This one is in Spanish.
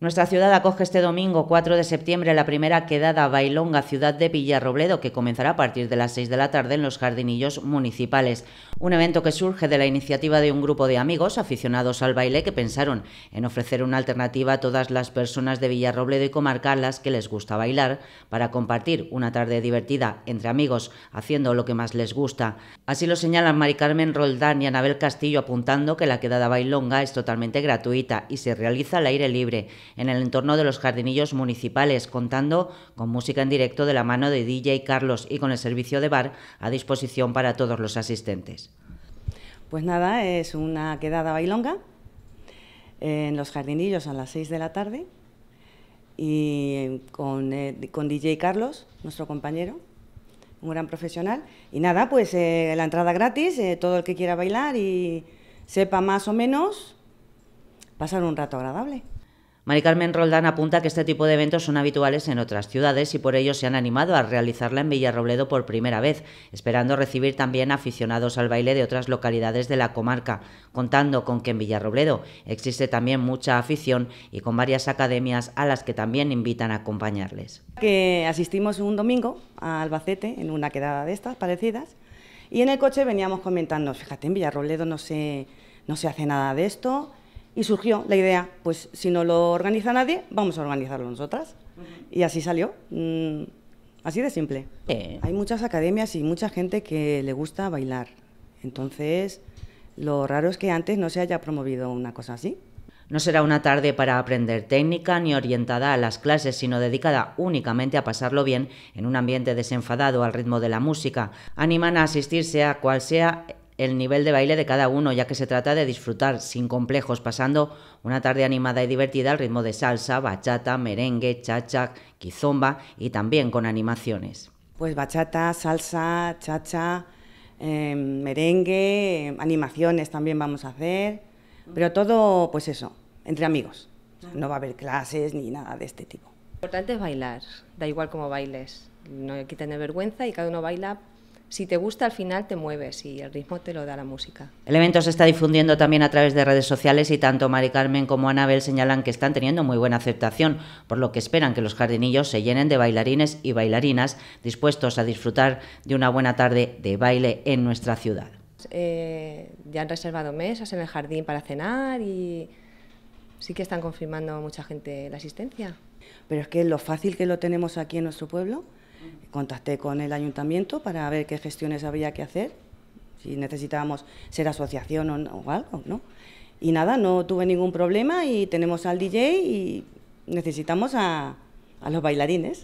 Nuestra ciudad acoge este domingo 4 de septiembre la primera quedada Bailonga Ciudad de Villarrobledo que comenzará a partir de las 6 de la tarde en los jardinillos municipales. Un evento que surge de la iniciativa de un grupo de amigos aficionados al baile que pensaron en ofrecer una alternativa a todas las personas de Villarrobledo y comarca las que les gusta bailar para compartir una tarde divertida entre amigos haciendo lo que más les gusta. Así lo señalan Mari Carmen Roldán y Anabel Castillo apuntando que la quedada Bailonga es totalmente gratuita y se realiza al aire libre en el entorno de los jardinillos municipales, contando con música en directo de la mano de DJ Carlos y con el servicio de bar a disposición para todos los asistentes. Pues nada, es una quedada bailonga en los jardinillos a las 6 de la tarde y con, eh, con DJ Carlos, nuestro compañero, un gran profesional. Y nada, pues eh, la entrada gratis, eh, todo el que quiera bailar y sepa más o menos pasar un rato agradable. Maricarmen Roldán apunta que este tipo de eventos son habituales en otras ciudades y por ello se han animado a realizarla en Villarrobledo por primera vez, esperando recibir también aficionados al baile de otras localidades de la comarca, contando con que en Villarrobledo existe también mucha afición y con varias academias a las que también invitan a acompañarles. Que asistimos un domingo a Albacete en una quedada de estas parecidas y en el coche veníamos comentando, fíjate, en Villarrobledo no se, no se hace nada de esto y surgió la idea, pues si no lo organiza nadie, vamos a organizarlo nosotras. Y así salió, mm, así de simple. Hay muchas academias y mucha gente que le gusta bailar. Entonces, lo raro es que antes no se haya promovido una cosa así. No será una tarde para aprender técnica ni orientada a las clases, sino dedicada únicamente a pasarlo bien en un ambiente desenfadado al ritmo de la música. Animan a asistirse a cual sea el nivel de baile de cada uno, ya que se trata de disfrutar sin complejos, pasando una tarde animada y divertida al ritmo de salsa, bachata, merengue, chacha, quizomba y también con animaciones. Pues bachata, salsa, chacha, em, merengue, animaciones también vamos a hacer, pero todo, pues eso, entre amigos. No va a haber clases ni nada de este tipo. Lo importante es bailar, da igual cómo bailes. No hay que tener vergüenza y cada uno baila si te gusta al final te mueves y el ritmo te lo da la música. El evento se está difundiendo también a través de redes sociales y tanto Mari Carmen como Anabel señalan que están teniendo muy buena aceptación, por lo que esperan que los jardinillos se llenen de bailarines y bailarinas dispuestos a disfrutar de una buena tarde de baile en nuestra ciudad. Eh, ya han reservado mesas en el jardín para cenar y sí que están confirmando mucha gente la asistencia. Pero es que lo fácil que lo tenemos aquí en nuestro pueblo, Contacté con el ayuntamiento para ver qué gestiones había que hacer, si necesitábamos ser asociación o, algo, ¿no? Y nada, no tuve ningún problema y tenemos al DJ y necesitamos a los bailarines.